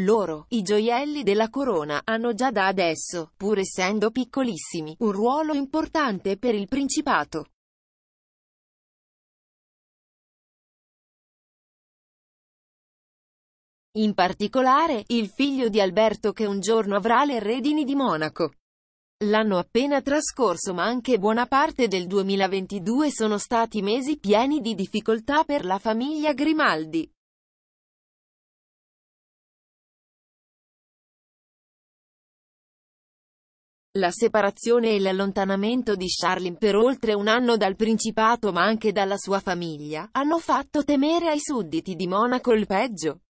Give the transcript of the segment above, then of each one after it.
Loro, i gioielli della corona, hanno già da adesso, pur essendo piccolissimi, un ruolo importante per il principato. In particolare, il figlio di Alberto che un giorno avrà le redini di Monaco. L'anno appena trascorso ma anche buona parte del 2022 sono stati mesi pieni di difficoltà per la famiglia Grimaldi. La separazione e l'allontanamento di Charlene per oltre un anno dal principato ma anche dalla sua famiglia, hanno fatto temere ai sudditi di Monaco il peggio.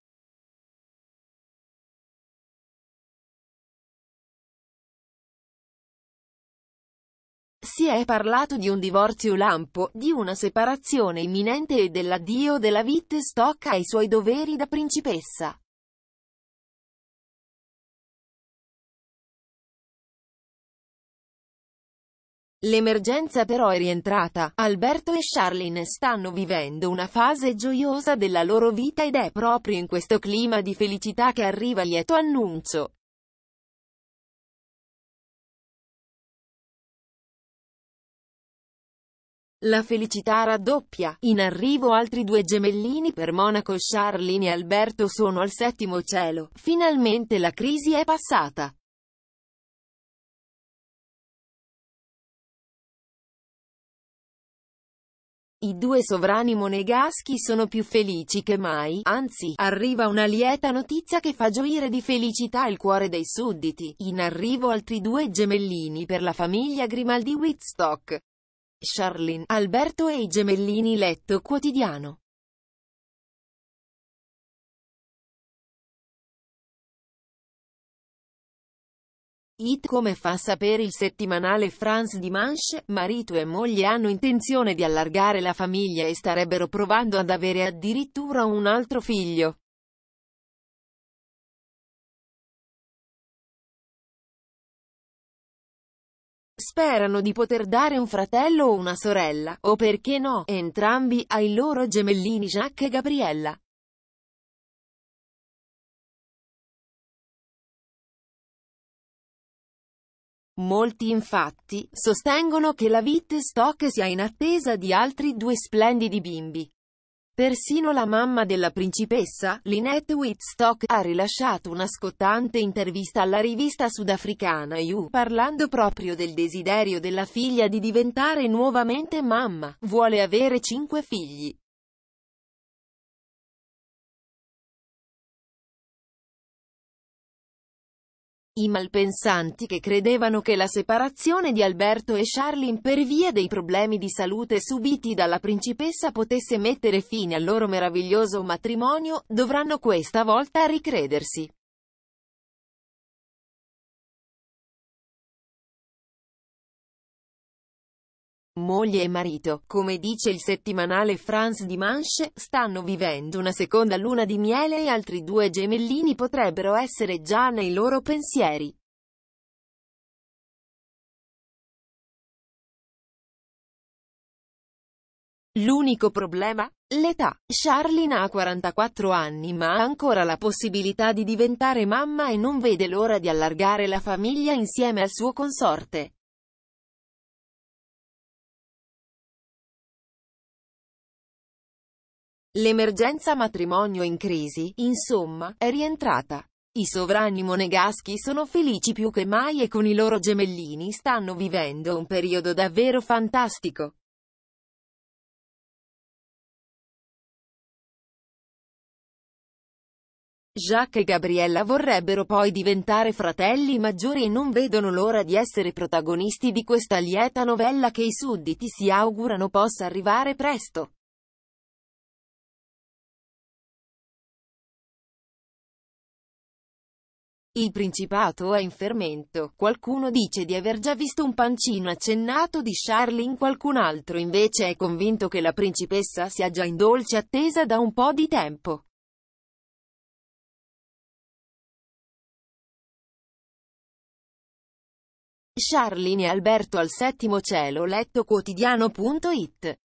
Si è parlato di un divorzio lampo, di una separazione imminente e dell'addio della Wittstock ai suoi doveri da principessa. L'emergenza però è rientrata, Alberto e Charlene stanno vivendo una fase gioiosa della loro vita ed è proprio in questo clima di felicità che arriva il lieto annuncio. La felicità raddoppia, in arrivo altri due gemellini per Monaco Charlene e Alberto sono al settimo cielo, finalmente la crisi è passata. I due sovrani monegaschi sono più felici che mai, anzi, arriva una lieta notizia che fa gioire di felicità il cuore dei sudditi. In arrivo altri due gemellini per la famiglia Grimaldi Whitstock. Charlene, Alberto e i gemellini letto quotidiano. It come fa sapere il settimanale France Dimanche, marito e moglie hanno intenzione di allargare la famiglia e starebbero provando ad avere addirittura un altro figlio. Sperano di poter dare un fratello o una sorella, o perché no, entrambi ai loro gemellini Jacques e Gabriella. Molti infatti sostengono che la Wittstock sia in attesa di altri due splendidi bimbi. Persino la mamma della principessa, Lynette Wittstock, ha rilasciato una scottante intervista alla rivista sudafricana You, parlando proprio del desiderio della figlia di diventare nuovamente mamma. Vuole avere cinque figli. I malpensanti che credevano che la separazione di Alberto e Charlene per via dei problemi di salute subiti dalla principessa potesse mettere fine al loro meraviglioso matrimonio, dovranno questa volta ricredersi. Moglie e marito, come dice il settimanale France Dimanche, stanno vivendo una seconda luna di miele e altri due gemellini potrebbero essere già nei loro pensieri. L'unico problema? L'età. Charlene ha 44 anni ma ha ancora la possibilità di diventare mamma e non vede l'ora di allargare la famiglia insieme al suo consorte. L'emergenza matrimonio in crisi, insomma, è rientrata. I sovrani monegaschi sono felici più che mai e con i loro gemellini stanno vivendo un periodo davvero fantastico. Jacques e Gabriella vorrebbero poi diventare fratelli maggiori e non vedono l'ora di essere protagonisti di questa lieta novella che i sudditi si augurano possa arrivare presto. Il Principato è in fermento, qualcuno dice di aver già visto un pancino accennato di Charlene, qualcun altro invece è convinto che la principessa sia già in dolce attesa da un po' di tempo. Charlene e Alberto al settimo cielo letto quotidiano.it